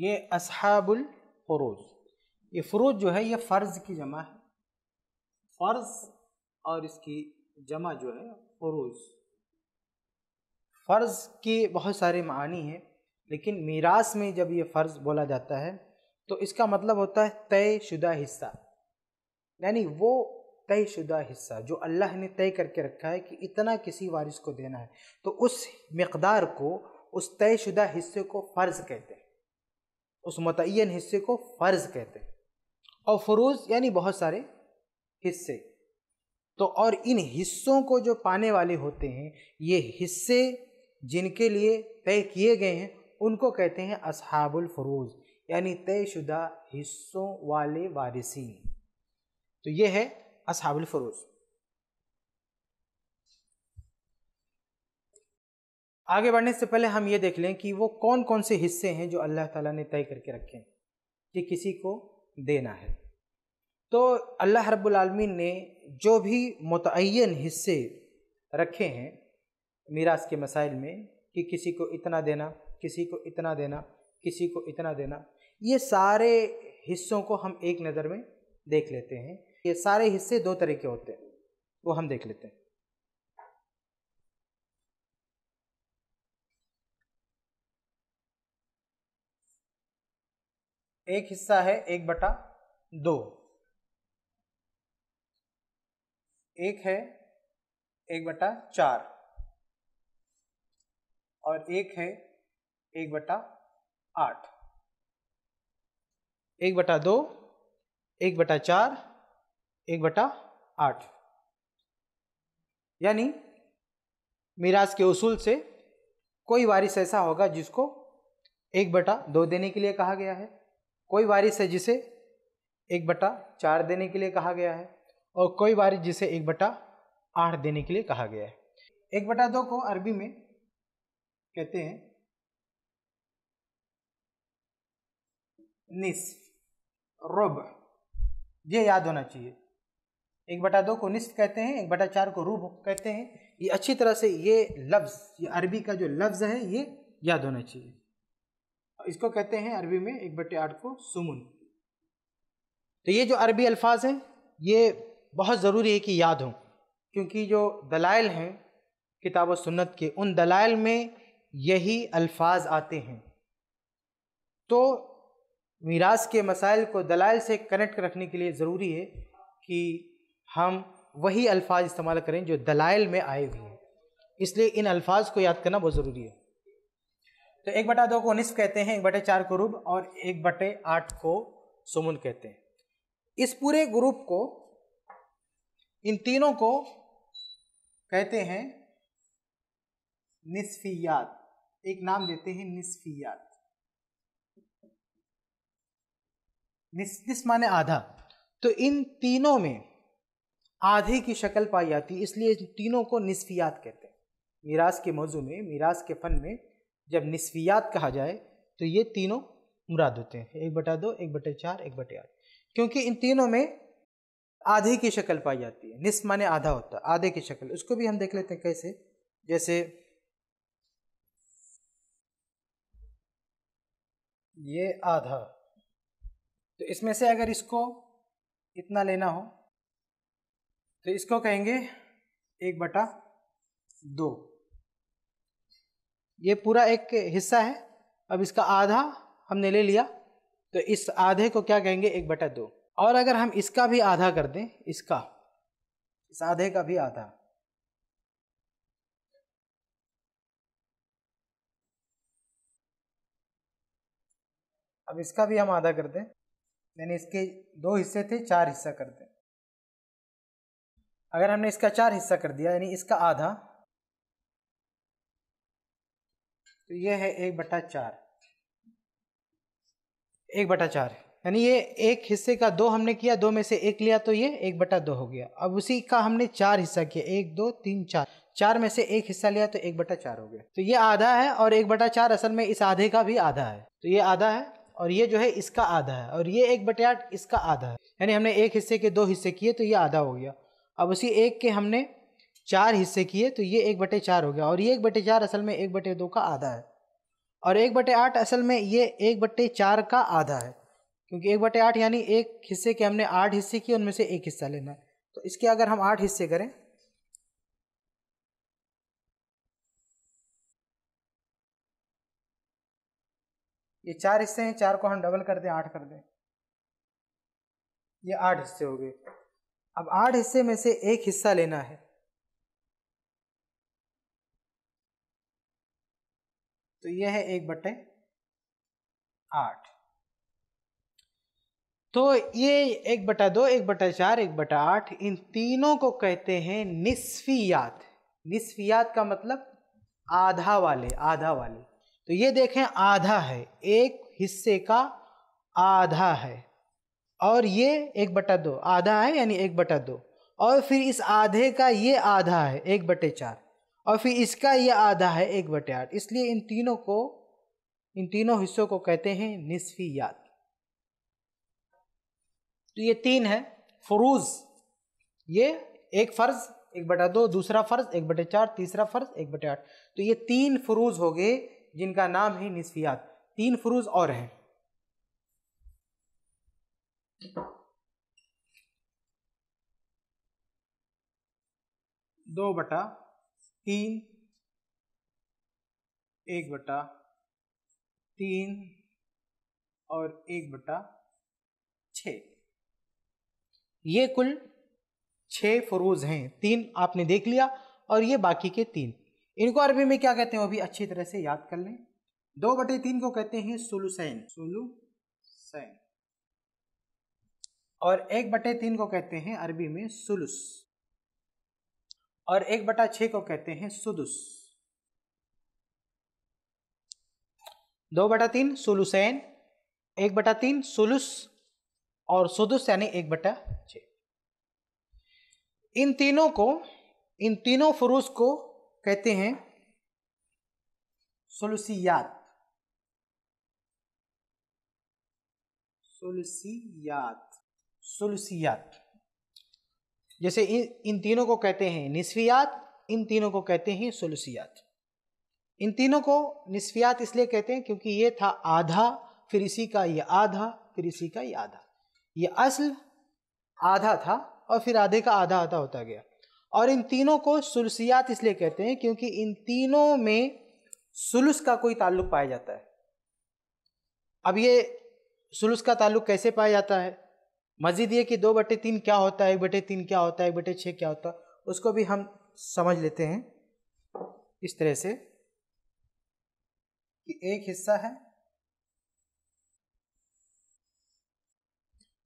ये असहाबुल फरूज ये फ़रोज जो है ये फ़र्ज़ की जमा है फ़र्ज़ और इसकी जमा जो है फ़रोज फ़र्ज़ के बहुत सारे मानी हैं लेकिन मीरास में जब ये फ़र्ज़ बोला जाता है तो इसका मतलब होता है तय शुदा हिस्सा यानी वो तय शुदा हिस्सा जो अल्लाह ने तय करके रखा है कि इतना किसी वारिस को देना है तो उस मकदार को उस तय शुदा हिस्से को फ़र्ज़ कहते हैं उस मतयन हिस्से को फ़र्ज़ कहते हैं और फ़रूज यानी बहुत सारे हिस्से तो और इन हिस्सों को जो पाने वाले होते हैं ये हिस्से जिनके लिए तय किए गए हैं उनको कहते हैं असहाबुल फ़रूज यानी तयशुदा हिस्सों वाले वारिसीन तो ये है असहाबुल फ़रूज़ आगे बढ़ने से पहले हम ये देख लें कि वो कौन कौन से हिस्से हैं जो अल्लाह ताला ने तय करके रखे हैं कि किसी को देना है तो अल्लाह रब्बुल आलमीन ने जो भी मुतन हिस्से रखे हैं मीरास के मसाइल में कि किसी को इतना देना किसी को इतना देना किसी को इतना देना ये सारे हिस्सों को हम एक नज़र में देख लेते हैं ये सारे हिस्से दो तरह के होते हैं वो हम देख लेते हैं एक हिस्सा है एक बटा दो एक है एक बटा चार और एक है एक बटा आठ एक बटा दो एक बटा चार एक बटा आठ यानी मिराज के उसूल से कोई वारिस ऐसा होगा जिसको एक बटा दो देने के लिए कहा गया है कोई वारिस है जिसे एक बटा चार देने के लिए कहा गया है और कोई वारिस जिसे एक बटा आठ देने के लिए कहा गया है एक बटा दो को अरबी में कहते हैं निस रुब ये याद होना चाहिए एक बटा दो को निस्त कहते हैं एक बटा चार को रूब कहते हैं ये अच्छी तरह से ये लफ्ज़ ये अरबी का जो लफ्ज़ है ये याद होना चाहिए इसको कहते हैं अरबी में एक बटे आठ को सुमुन तो ये जो अरबी अल्फाज हैं ये बहुत ज़रूरी है कि याद हों क्योंकि जो दलाइल हैं किताब व सुन्नत के उन दलाइल में यही अल्फाज आते हैं तो मीरास के मसाइल को दलाइल से कनेक्ट रखने के लिए ज़रूरी है कि हम वही अल्फाज इस्तेमाल करें जो दलाइल में आए हुए हैं इसलिए इन अल्फाज को याद करना बहुत ज़रूरी है तो एक बटा दो को निस्फ कहते हैं एक बटे चार को रूप और एक बटे आठ को सुमुन कहते हैं इस पूरे ग्रुप को इन तीनों को कहते हैं निस्फियात एक नाम देते हैं निस्फियात निस, माने आधा तो इन तीनों में आधे की शक्ल पाई जाती है इसलिए तीनों को निस्फियात कहते हैं मीरास के मौजू में मीरास के फन में जब निस्वियात कहा जाए तो ये तीनों मुराद होते हैं एक बटा दो एक बटे चार एक बटे आठ क्योंकि इन तीनों में आधे की शक्ल पाई जाती है निस्फ माने आधा होता है आधे की शक्ल उसको भी हम देख लेते हैं कैसे जैसे ये आधा तो इसमें से अगर इसको इतना लेना हो तो इसको कहेंगे एक बटा दो ये पूरा एक हिस्सा है अब इसका आधा हमने ले लिया तो इस आधे को क्या कहेंगे एक बटा दो और अगर हम इसका भी आधा कर दें इसका इस आधे का भी आधा अब इसका भी हम आधा कर दें यानी इसके दो हिस्से थे चार हिस्सा कर दें अगर हमने इसका चार हिस्सा कर दिया यानी इसका आधा तो ये है एक बटा चार एक बटा चार यानी ये एक हिस्से का दो हमने किया दो में से एक लिया तो ये एक बटा दो हो गया अब उसी का हमने चार हिस्सा किया एक दो तीन चार चार में से एक हिस्सा लिया तो एक बटा चार हो गया तो ये आधा है और एक बटा चार असल में इस आधे का भी आधा है तो ये आधा है और ये जो है इसका आधा है और ये एक बटे आठ इसका आधा है यानी हमने एक हिस्से के दो हिस्से किए तो ये आधा हो गया अब उसी एक के हमने चार हिस्से किए तो ये एक बटे चार हो गया और ये एक बटे चार असल में एक बटे दो का आधा है और एक बटे आठ असल में ये एक बटे चार का आधा है क्योंकि एक बटे आठ यानी एक हिस्से के हमने आठ हिस्से किए उनमें से एक हिस्सा लेना है तो इसके अगर हम आठ हिस्से करें ये चार हिस्से हैं चार को हम डबल कर दें आठ कर दें ये आठ हिस्से हो गए अब आठ हिस्से में से एक हिस्सा लेना है तो यह है एक बटे आठ तो ये एक बटा दो एक बटा चार एक बटा आठ इन तीनों को कहते हैं निस्फियात निस्फियात का मतलब आधा वाले आधा वाले तो ये देखें आधा है एक हिस्से का आधा है और ये एक बटा दो आधा है यानी एक बटा दो और फिर इस आधे का ये आधा है एक बटे चार और फिर इसका ये आधा है एक बटे आठ इसलिए इन तीनों को इन तीनों हिस्सों को कहते हैं याद तो ये तीन है फरूज ये एक फर्ज एक बटा दो दूसरा फर्ज एक बटे चार तीसरा फर्ज एक बटे आठ तो ये तीन फरूज हो गए जिनका नाम है निस्फियात तीन फरूज और हैं दो बटा तीन एक बटा तीन और एक बटा छ ये कुल छ फरोज हैं तीन आपने देख लिया और ये बाकी के तीन इनको अरबी में क्या कहते हैं अभी अच्छी तरह से याद कर लें दो बटे तीन को कहते हैं सुलुसैन सोलुसैन और एक बटे तीन को कहते हैं अरबी में सुलुस और एक बटा छ को कहते हैं सुदुस दो बटा तीन सुलुसैन एक बटा तीन सुलुस और सुदुस यानी एक बटा छ इन तीनों को इन तीनों फुरूस को कहते हैं सुलुसियात सुलुसियात सुलुसियात जैसे इन इन तीनों को कहते हैं निस्फियात इन तीनों को कहते हैं सुलसियात इन तीनों को निस्फियात इसलिए कहते हैं क्योंकि ये था आधा फिर इसी का ये आधा फिर इसी का ये आधा ये असल आधा था और फिर आधे का आधा आधा होता गया और इन तीनों को सुलसियात इसलिए कहते हैं क्योंकि इन तीनों में सुलस का कोई ताल्लुक पाया जाता है अब ये सुलस का ताल्लुक कैसे पाया जाता है मजीद ये कि दो बटे तीन क्या होता है एक बटे तीन क्या होता है एक बटे छः क्या होता है उसको भी हम समझ लेते हैं इस तरह से कि एक हिस्सा है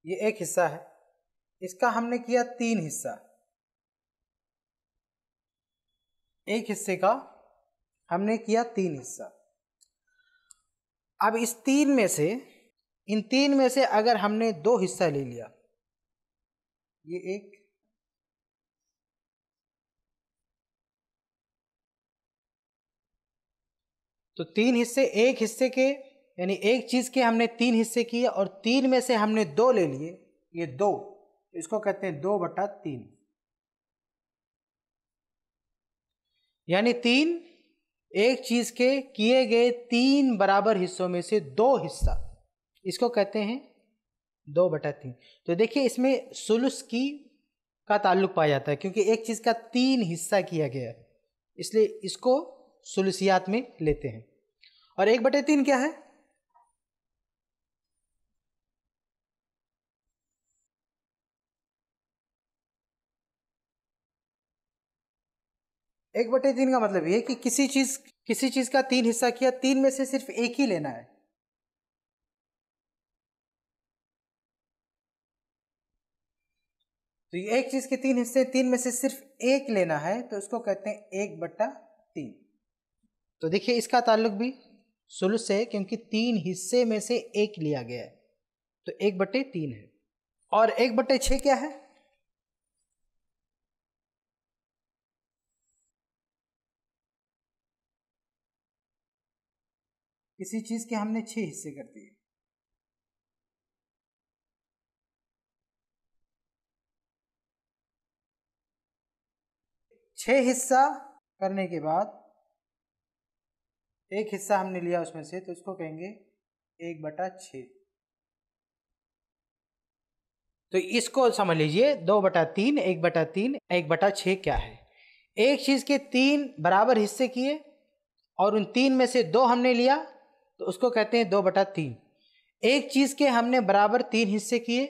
ये एक हिस्सा है इसका हमने किया तीन हिस्सा एक हिस्से का हमने किया तीन हिस्सा अब इस तीन में से इन तीन में से अगर हमने दो हिस्सा ले लिया ये एक तो तीन हिस्से एक हिस्से के यानी एक चीज़ के हमने तीन हिस्से किए और तीन में से हमने दो ले लिए ये दो इसको कहते हैं दो बटा तीन यानी तीन एक चीज़ के किए गए तीन बराबर हिस्सों में से दो हिस्सा इसको कहते हैं दो बटा तीन तो देखिए इसमें सुलुस की का ताल्लुक पाया जाता है क्योंकि एक चीज़ का तीन हिस्सा किया गया है इसलिए इसको सुलसियात में लेते हैं और एक बटे तीन क्या है एक बटे तीन का मतलब यह कि किसी चीज किसी चीज का तीन हिस्सा किया तीन में से सिर्फ एक ही लेना है तो ये एक चीज के तीन हिस्से तीन में से सिर्फ एक लेना है तो उसको कहते हैं एक बट्टा तीन तो देखिए इसका ताल्लुक भी सुलह से क्योंकि तीन हिस्से में से एक लिया गया है तो एक बट्टे तीन है और एक बट्टे छ क्या है किसी चीज के हमने छह हिस्से कर दिए छः हिस्सा करने के बाद एक हिस्सा हमने लिया उसमें से तो उसको कहेंगे एक बटा छ तो इसको समझ लीजिए दो बटा तीन एक बटा तीन एक बटा छ क्या है एक चीज़ के तीन बराबर हिस्से किए और उन तीन में से दो हमने लिया तो उसको कहते हैं दो बटा तीन एक चीज़ के हमने बराबर तीन हिस्से किए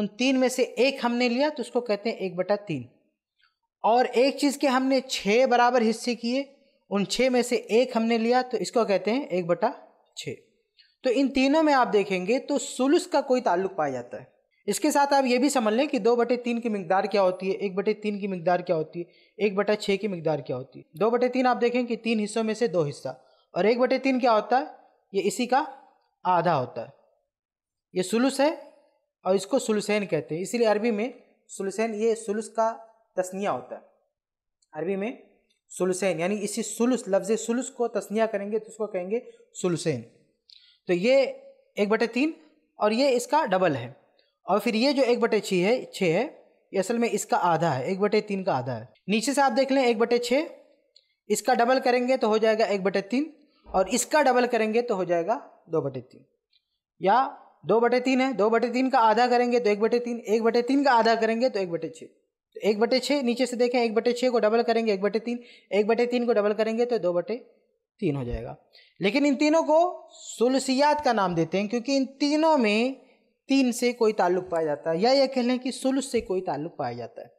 उन तीन में से एक हमने लिया तो उसको कहते हैं एक बटा तीन और एक चीज़ के हमने छः बराबर हिस्से किए उन छः में से एक हमने लिया तो इसको कहते हैं एक बटा छः तो इन तीनों में आप देखेंगे तो सुलुस का कोई ताल्लुक पाया जाता है इसके साथ आप ये भी समझ लें कि दो बटे तीन की मकदार क्या होती है एक बटे तीन की मकदार क्या होती है एक बटा छः की मकदार क्या होती है दो बटे तीन आप देखें कि तीन हिस्सों में से दो हिस्सा और एक बटे तीन क्या होता है ये इसी का आधा होता है ये सुलुस है और इसको सुलसैन कहते हैं इसीलिए अरबी में सुलसैन ये सुलुस का तस्निया होता है अरबी में सुलसैन यानी इसी सुलस लफ्ज़ सुलस को तस्निया करेंगे तो उसको कहेंगे सुलसैन तो ये एक बटे तीन और ये इसका डबल है और फिर ये जो एक बटे छः है छः है ये असल में इसका आधा है एक बटे तीन का आधा है नीचे से आप देख लें एक बटे छः इसका डबल करेंगे तो हो जाएगा एक बटे तीन और इसका डबल करेंगे तो हो जाएगा दो बटे तीन या दो बटे तीन है दो बटे तीन का आधा करेंगे तो एक बटे तीन एक बटे तीन का आधा करेंगे तो एक बटे छः तो एक बटे छः नीचे से देखें एक बटे छः को डबल करेंगे एक बटे तीन एक बटे तीन को डबल करेंगे तो दो बटे तीन हो जाएगा लेकिन इन तीनों को सुलसियात का नाम देते हैं क्योंकि इन तीनों में तीन से कोई ताल्लुक पाया जाता है या ये कह लें कि सुलस से कोई ताल्लुक पाया जाता है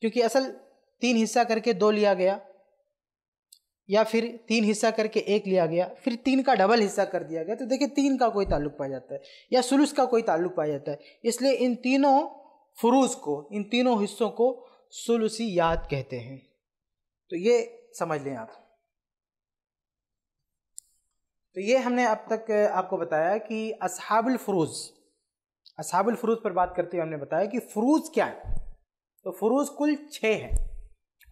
क्योंकि असल तीन हिस्सा करके दो लिया गया या फिर तीन हिस्सा करके एक लिया गया फिर तीन का डबल हिस्सा कर दिया गया तो देखिए तीन का कोई ताल्लुक पाया जाता है या सुलस का कोई ताल्लुक पाया जाता है इसलिए इन तीनों फ्रूज को इन तीनों हिस्सों को याद कहते हैं तो ये समझ लें आप तो ये हमने अब तक आपको बताया कि असहाबुल फ्रूज असहाबुल फ्रूज पर बात करते हुए हमने बताया कि फ्रूज क्या है तो फ्रूज कुल छः हैं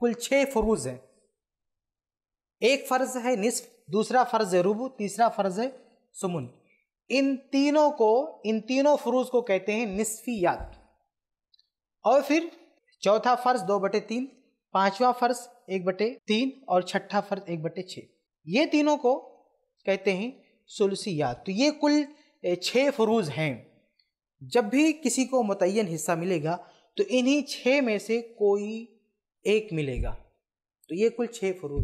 कुल छः फ्रूज हैं एक फ़र्ज़ है निसफ दूसरा फ़र्ज़ है रुबू तीसरा फ़र्ज़ है सुमुन इन तीनों को इन तीनों फ्रूज को कहते हैं याद और फिर चौथा फर्ज दो बटे तीन पाँचवा फर्ज एक बटे तीन और छठा फर्ज एक बटे छः ये तीनों को कहते हैं सुलसियात तो ये कुल छः फरूज हैं जब भी किसी को मुतन हिस्सा मिलेगा तो इन्हीं छः में से कोई एक मिलेगा तो ये कुल छः फरूज